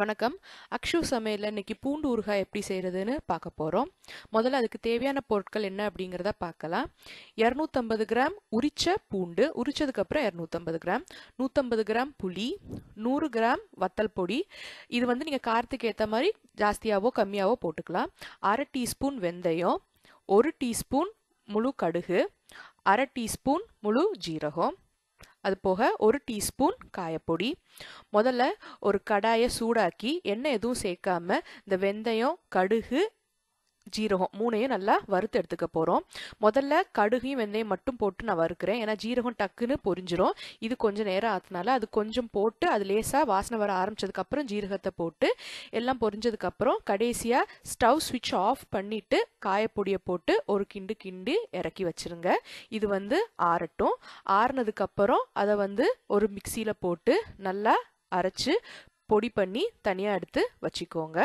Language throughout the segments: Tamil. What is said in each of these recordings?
வணக்கம் அக்ஷு சமையலில் இன்னைக்கு பூண்டு ஊறுகாய் எப்படி செய்கிறதுன்னு பார்க்க போகிறோம் முதல்ல அதுக்கு தேவையான பொருட்கள் என்ன அப்படிங்கிறத பார்க்கலாம் இரநூத்தம்பது கிராம் உரிச்ச பூண்டு உரிச்சதுக்கப்புறம் இரநூத்தம்பது கிராம் நூற்றம்பது கிராம் புளி நூறு கிராம் வத்தல் பொடி இது வந்து நீங்கள் காரத்துக்கு ஏற்ற மாதிரி ஜாஸ்தியாகவோ கம்மியாகவோ போட்டுக்கலாம் அரை டீஸ்பூன் வெந்தயம் ஒரு டீஸ்பூன் முழு கடுகு அரை டீஸ்பூன் முழு ஜீரகம் அது போக ஒரு டீஸ்பூன் காயப்பொடி முதல்ல ஒரு கடாயை சூடாக்கி எண்ணெய் எதுவும் சேர்க்காம இந்த வெந்தயம் கடுகு ஜீரகம் மூணையும் நல்லா வறுத்து எடுத்துக்க போகிறோம் முதல்ல கடுகையும் வெந்தயம் மட்டும் போட்டு நான் வறுக்கிறேன் ஏன்னா ஜீரகம் டக்குன்னு பொரிஞ்சிரும் இது கொஞ்சம் நேரம் ஆத்தினால அது கொஞ்சம் போட்டு அது லேசாக வாசனை வர ஆரம்பிச்சதுக்கப்புறம் ஜீரகத்தை போட்டு எல்லாம் பொரிஞ்சதுக்கப்புறம் கடைசியாக ஸ்டவ் சுவிட்ச் ஆஃப் பண்ணிவிட்டு காயப்பொடியை போட்டு ஒரு கிண்டு கிண்டு இறக்கி வச்சுருங்க இது வந்து ஆறட்டும் ஆறுனதுக்கப்புறம் அதை வந்து ஒரு மிக்சியில் போட்டு நல்லா அரைச்சு பொடி பண்ணி தனியாக எடுத்து வச்சுக்கோங்க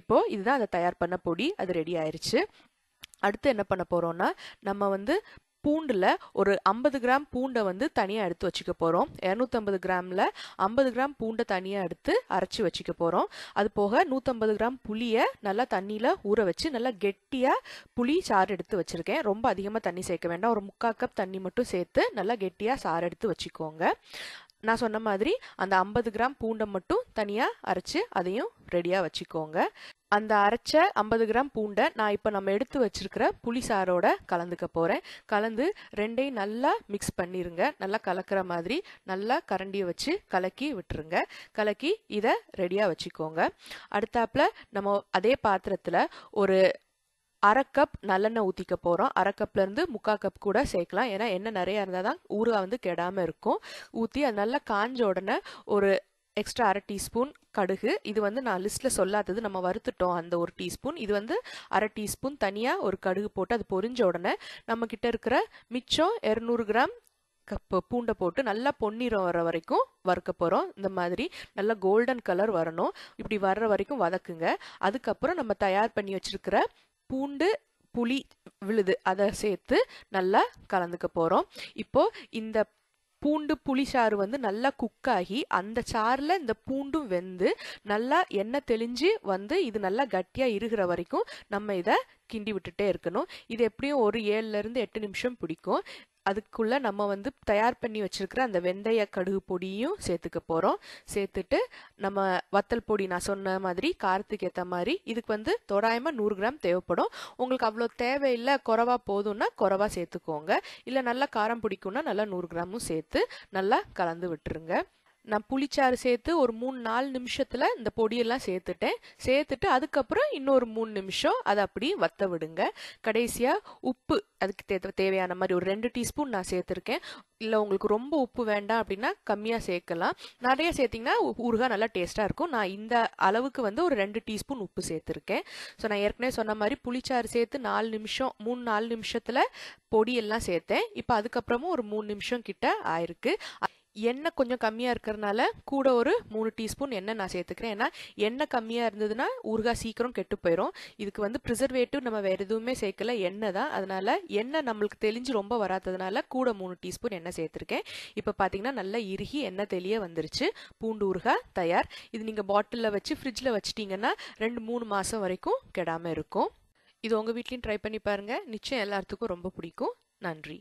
இப்போது இதுதான் அதை தயார் பண்ண பொடி அது ரெடி ஆயிடுச்சு அடுத்து என்ன பண்ண போகிறோம்னா நம்ம வந்து பூண்டில் ஒரு ஐம்பது கிராம் பூண்டை வந்து தனியாக எடுத்து வச்சுக்க போகிறோம் இரநூத்தம்பது கிராமில் ஐம்பது கிராம் பூண்டை தனியாக எடுத்து அரைச்சி வச்சுக்க போகிறோம் அது போக நூற்றம்பது கிராம் புளியை நல்லா தண்ணியில் ஊற வச்சு நல்லா கெட்டியாக புளி சாறு எடுத்து வச்சுருக்கேன் ரொம்ப அதிகமாக தண்ணி சேர்க்க வேண்டாம் ஒரு முக்கால் கப் தண்ணி மட்டும் சேர்த்து நல்லா கெட்டியாக சாறு எடுத்து வச்சுக்கோங்க நான் சொன்ன மாதிரி அந்த ஐம்பது கிராம் பூண்டை மட்டும் தனியாக அரைச்சி அதையும் ரெடியாக வச்சுக்கோங்க அந்த அரைச்ச ஐம்பது கிராம் பூண்டை நான் இப்போ நம்ம எடுத்து வச்சிருக்கிற புளி கலந்துக்க போகிறேன் கலந்து ரெண்டையும் நல்லா மிக்ஸ் பண்ணிடுங்க நல்லா கலக்கிற மாதிரி நல்லா கரண்டியை வச்சு கலக்கி விட்டுருங்க கலக்கி இதை ரெடியாக வச்சுக்கோங்க அடுத்தாப்பில் நம்ம அதே பாத்திரத்தில் ஒரு அரை கப் நல்லெண்ணெய் ஊற்றிக்க போகிறோம் அரை இருந்து முக்கால் கப் கூட சேர்க்கலாம் ஏன்னா எண்ணெய் நிறையா இருந்தால் தான் ஊறுகாய் வந்து கெடாமல் இருக்கும் ஊற்றி அது நல்லா காஞ்ச உடனே ஒரு எக்ஸ்ட்ரா அரை டீஸ்பூன் கடுகு இது வந்து நான் லிஸ்ட்டில் சொல்லாதது நம்ம வறுத்துட்டோம் அந்த ஒரு டீஸ்பூன் இது வந்து அரை டீஸ்பூன் தனியாக ஒரு கடுகு போட்டு அது பொரிஞ்ச உடனே நம்மக்கிட்ட இருக்கிற மிச்சம் இரநூறு கிராம் கப்பு பூண்டை போட்டு நல்லா பொன்னிறம் வர வரைக்கும் வறுக்க போகிறோம் இந்த மாதிரி நல்லா கோல்டன் கலர் வரணும் இப்படி வர்ற வரைக்கும் வதக்குங்க அதுக்கப்புறம் நம்ம தயார் பண்ணி வச்சுருக்கிற பூண்டு புளி விழுது அதை சேர்த்து நல்லா கலந்துக்க போகிறோம் இப்போது இந்த பூண்டு புளி சாறு வந்து நல்லா குக் ஆகி அந்த சாரில் இந்த பூண்டும் வெந்து நல்லா எண்ணெய் தெளிஞ்சு வந்து இது நல்லா கட்டியாக இருக்கிற வரைக்கும் நம்ம இதை கிண்டி விட்டுட்டே இருக்கணும் இது எப்படியும் ஒரு ஏழுலேருந்து எட்டு நிமிஷம் பிடிக்கும் அதுக்குள்ளே நம்ம வந்து தயார் பண்ணி வச்சிருக்கிற அந்த வெந்தய கடுகு பொடியும் சேர்த்துக்க போகிறோம் சேர்த்துட்டு நம்ம வத்தல் பொடி நான் சொன்ன மாதிரி காரத்துக்கு ஏற்ற மாதிரி இதுக்கு வந்து தோராயமாக நூறு கிராம் தேவைப்படும் உங்களுக்கு அவ்வளோ தேவையில்லை குறவா போதும்னா குறவா சேர்த்துக்கோங்க இல்லை நல்லா காரம் பிடிக்கும்னா நல்லா நூறு கிராமும் சேர்த்து நல்லா கலந்து விட்டுருங்க நான் புளிச்சாறு சேர்த்து ஒரு மூணு நாலு நிமிஷத்தில் இந்த பொடியெல்லாம் சேர்த்துட்டேன் சேர்த்துட்டு அதுக்கப்புறம் இன்னொரு மூணு நிமிஷம் அதை அப்படியே வத்த விடுங்க கடைசியாக உப்பு அதுக்கு தே தேவையான மாதிரி ஒரு ரெண்டு டீஸ்பூன் நான் சேர்த்துருக்கேன் இல்லை உங்களுக்கு ரொம்ப உப்பு வேண்டாம் அப்படின்னா கம்மியாக சேர்க்கலாம் நிறைய சேர்த்திங்கன்னா ஊறுகாய் நல்லா டேஸ்ட்டாக இருக்கும் நான் இந்த அளவுக்கு வந்து ஒரு ரெண்டு டீஸ்பூன் உப்பு சேர்த்துருக்கேன் ஸோ நான் ஏற்கனவே சொன்ன மாதிரி புளிச்சாறு சேர்த்து நாலு நிமிஷம் மூணு நாலு நிமிஷத்தில் பொடியெல்லாம் சேர்த்தேன் இப்போ அதுக்கப்புறமும் ஒரு மூணு நிமிஷம் கிட்ட ஆயிருக்கு எண்ணெய் கொஞ்சம் கம்மியாக இருக்கிறனால கூட ஒரு மூணு டீஸ்பூன் எண்ணெய் நான் சேர்த்துக்கிறேன் ஏன்னா எண்ணெய் கம்மியாக இருந்ததுன்னா ஊறுகாய் சீக்கிரம் கெட்டு போயிடும் இதுக்கு வந்து ப்ரிசர்வேட்டிவ் நம்ம வேறு எதுவுமே சேர்க்கல எண்ணெய் தான் அதனால் எண்ணெய் நம்மளுக்கு தெளிஞ்சு ரொம்ப வராததுனால கூட மூணு டீஸ்பூன் எண்ணெய் சேர்த்துருக்கேன் இப்போ பார்த்தீங்கன்னா நல்லா இறுகி எண்ணெய் தெளிய வந்துருச்சு பூண்டு ஊறுகாய் தயார் இது நீங்கள் பாட்டிலில் வச்சு ஃப்ரிட்ஜில் வச்சுட்டிங்கன்னா ரெண்டு மூணு மாதம் வரைக்கும் கெடாமல் இருக்கும் இது உங்கள் வீட்லேயும் ட்ரை பண்ணி பாருங்கள் நிச்சயம் எல்லாத்துக்கும் ரொம்ப பிடிக்கும் நன்றி